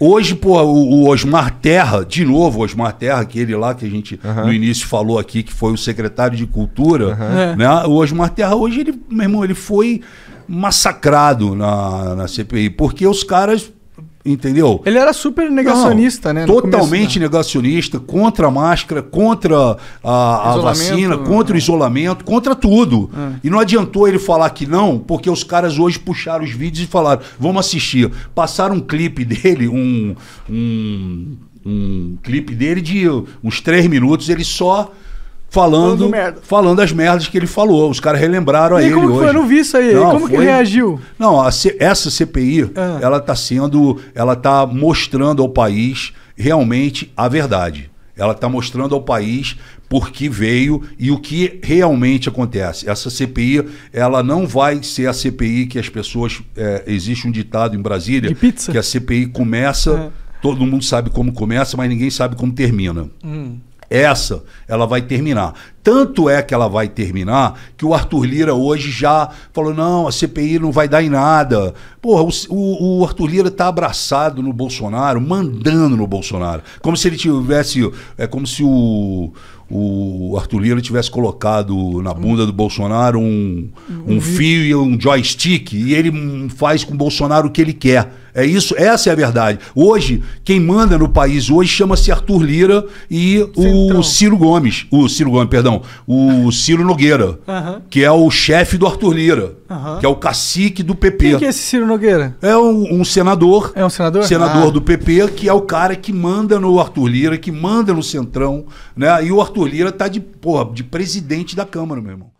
Hoje, pô, o, o, Osmar Terra, de novo, o Osmar Terra, aquele lá que a gente uhum. no início falou aqui, que foi o secretário de Cultura, uhum. né? O Osmar Terra, hoje, ele, meu irmão, ele foi massacrado na, na CPI, porque os caras Entendeu? Ele era super negacionista, não, né? Totalmente começo, né? negacionista, contra a máscara, contra a, a vacina, né? contra o isolamento, contra tudo. É. E não adiantou ele falar que não, porque os caras hoje puxaram os vídeos e falaram: vamos assistir. Passaram um clipe dele, um, um, um clipe dele de uns três minutos, ele só falando falando, falando as merdas que ele falou. Os caras relembraram e a ele como hoje. Eu não vi isso aí. Não, como foi... que reagiu? Não, C... essa CPI, ah. ela está sendo, ela está mostrando ao país realmente a verdade. Ela está mostrando ao país por que veio e o que realmente acontece. Essa CPI, ela não vai ser a CPI que as pessoas. É, existe um ditado em Brasília que a CPI começa, é. todo mundo sabe como começa, mas ninguém sabe como termina. Hum essa ela vai terminar. Tanto é que ela vai terminar que o Arthur Lira hoje já falou: não, a CPI não vai dar em nada. Porra, o, o Arthur Lira está abraçado no Bolsonaro, mandando no Bolsonaro. Como se ele tivesse. É como se o, o Arthur Lira tivesse colocado na bunda do Bolsonaro um, um uhum. fio e um joystick e ele faz com o Bolsonaro o que ele quer. É isso, essa é a verdade. Hoje, quem manda no país hoje chama-se Arthur Lira e Centrão. o Ciro Gomes. O Ciro Gomes, perdão perdão, o Ciro Nogueira, uhum. que é o chefe do Arthur Lira, uhum. que é o cacique do PP. Quem que é esse Ciro Nogueira? É um, um senador. É um senador? Senador ah. do PP, que é o cara que manda no Arthur Lira, que manda no Centrão, né? E o Arthur Lira tá de, porra, de presidente da Câmara, meu irmão.